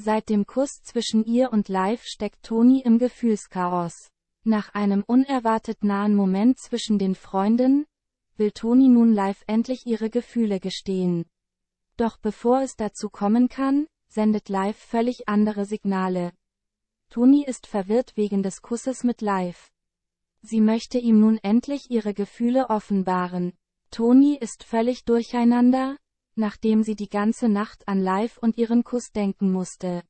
Seit dem Kuss zwischen ihr und Live steckt Toni im Gefühlschaos. Nach einem unerwartet nahen Moment zwischen den Freunden, will Toni nun Live endlich ihre Gefühle gestehen. Doch bevor es dazu kommen kann, sendet Live völlig andere Signale. Toni ist verwirrt wegen des Kusses mit Live. Sie möchte ihm nun endlich ihre Gefühle offenbaren. Toni ist völlig durcheinander, nachdem sie die ganze Nacht an Live und ihren Kuss denken musste.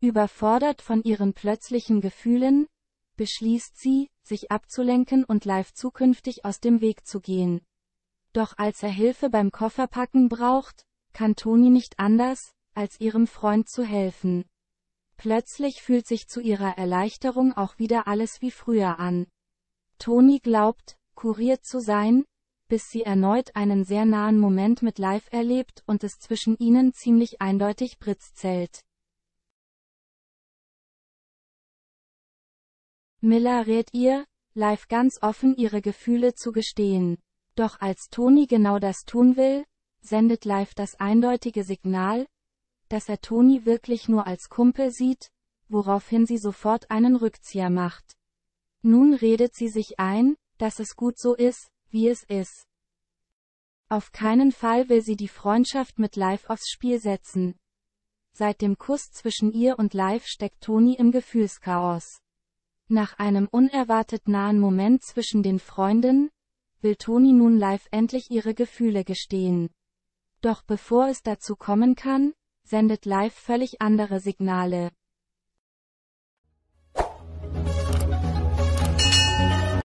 Überfordert von ihren plötzlichen Gefühlen, beschließt sie, sich abzulenken und Live zukünftig aus dem Weg zu gehen. Doch als er Hilfe beim Kofferpacken braucht, kann Toni nicht anders, als ihrem Freund zu helfen. Plötzlich fühlt sich zu ihrer Erleichterung auch wieder alles wie früher an. Toni glaubt, kuriert zu sein, bis sie erneut einen sehr nahen Moment mit Live erlebt und es zwischen ihnen ziemlich eindeutig Britz zählt. Miller rät ihr, Live ganz offen ihre Gefühle zu gestehen. Doch als Toni genau das tun will, sendet Live das eindeutige Signal, dass er Toni wirklich nur als Kumpel sieht, woraufhin sie sofort einen Rückzieher macht. Nun redet sie sich ein, dass es gut so ist, wie es ist. Auf keinen Fall will sie die Freundschaft mit Live aufs Spiel setzen. Seit dem Kuss zwischen ihr und Live steckt Toni im Gefühlschaos. Nach einem unerwartet nahen Moment zwischen den Freunden, will Toni nun Live endlich ihre Gefühle gestehen. Doch bevor es dazu kommen kann, sendet Live völlig andere Signale.